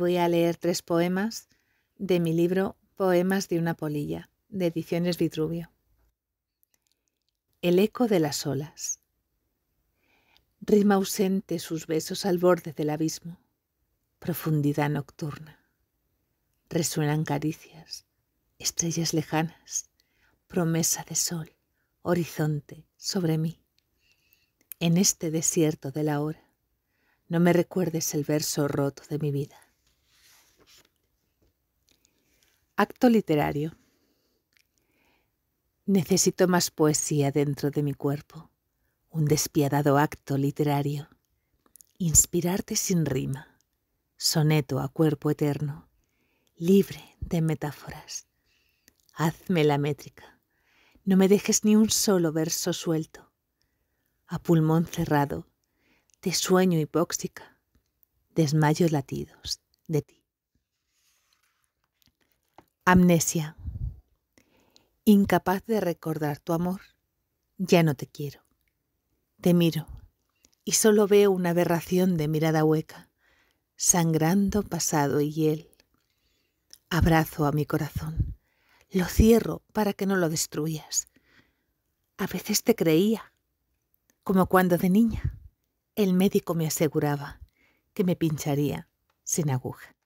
voy a leer tres poemas de mi libro Poemas de una polilla, de Ediciones Vitruvio. El eco de las olas. Rima ausente sus besos al borde del abismo, profundidad nocturna. Resuenan caricias, estrellas lejanas, promesa de sol, horizonte sobre mí. En este desierto de la hora, no me recuerdes el verso roto de mi vida. Acto literario. Necesito más poesía dentro de mi cuerpo. Un despiadado acto literario. Inspirarte sin rima. Soneto a cuerpo eterno. Libre de metáforas. Hazme la métrica. No me dejes ni un solo verso suelto. A pulmón cerrado. Te sueño hipóxica. Desmayo latidos de ti. Amnesia. Incapaz de recordar tu amor, ya no te quiero. Te miro y solo veo una aberración de mirada hueca, sangrando pasado y hiel. Abrazo a mi corazón, lo cierro para que no lo destruyas. A veces te creía, como cuando de niña el médico me aseguraba que me pincharía sin aguja.